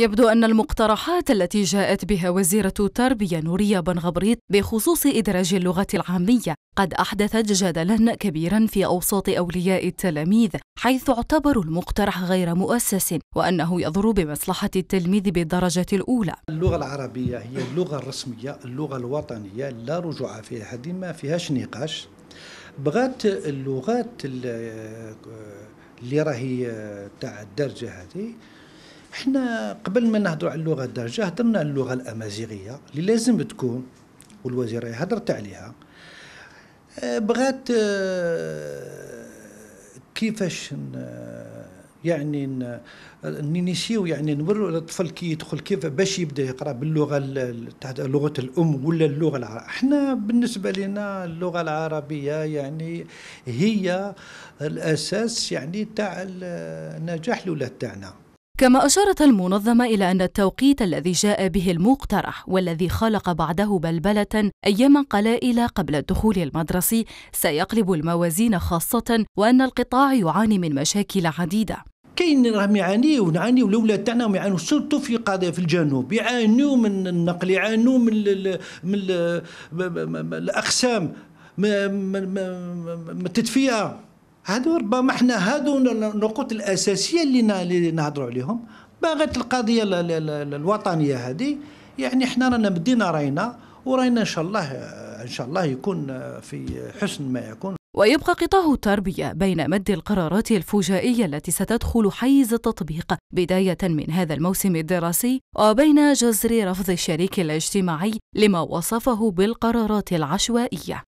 يبدو أن المقترحات التي جاءت بها وزيرة التربية نورية بن غبريط بخصوص إدراج اللغة العامية قد أحدثت جدلا كبيرا في أوساط أولياء التلاميذ حيث اعتبروا المقترح غير مؤسس وأنه يضر بمصلحة التلميذ بالدرجة الأولى اللغة العربية هي اللغة الرسمية اللغة الوطنية لا رجوع فيها هذه ما فيهاش نقاش بغات اللغات اللي راهي تاع الدرجة هذه احنا قبل ما نهضروا على اللغه الدارجه هضرنا على اللغه الامازيغيه اللي لازم تكون والوزيره هضرت عليها آه، بغات آه، كيفاش آه، يعني نينيسيو يعني نورو الطفل كي يدخل كيف باش يبدا يقرا باللغه لغه الام ولا اللغه العربيه احنا بالنسبه لنا اللغه العربيه يعني هي الاساس يعني تاع نجاح الاولاد تاعنا كما أشارت المنظمة إلى أن التوقيت الذي جاء به المقترح والذي خلق بعده بلبلة أيام قلائل قبل الدخول المدرسي سيقلب الموازين خاصة وأن القطاع يعاني من مشاكل عديدة كاين راهم يعانيو نعانيو الاولاد تاعنا راهم يعانيو سورتو في قضيه في الجنوب يعانيو من النقل يعانيو من الـ من الـ الاقسام من التدفئه هادو ربما احنا هادو النقط الاساسيه اللي اللي نهضروا عليهم باغت القضيه الوطنيه هذه يعني احنا رانا بدينا راينا وراينا ان شاء الله ان شاء الله يكون آه، في حسن ما يكون ويبقى قطاع التربية بين مد القرارات الفجائية التي ستدخل حيز التطبيق بداية من هذا الموسم الدراسي وبين جزر رفض الشريك الاجتماعي لما وصفه بالقرارات العشوائية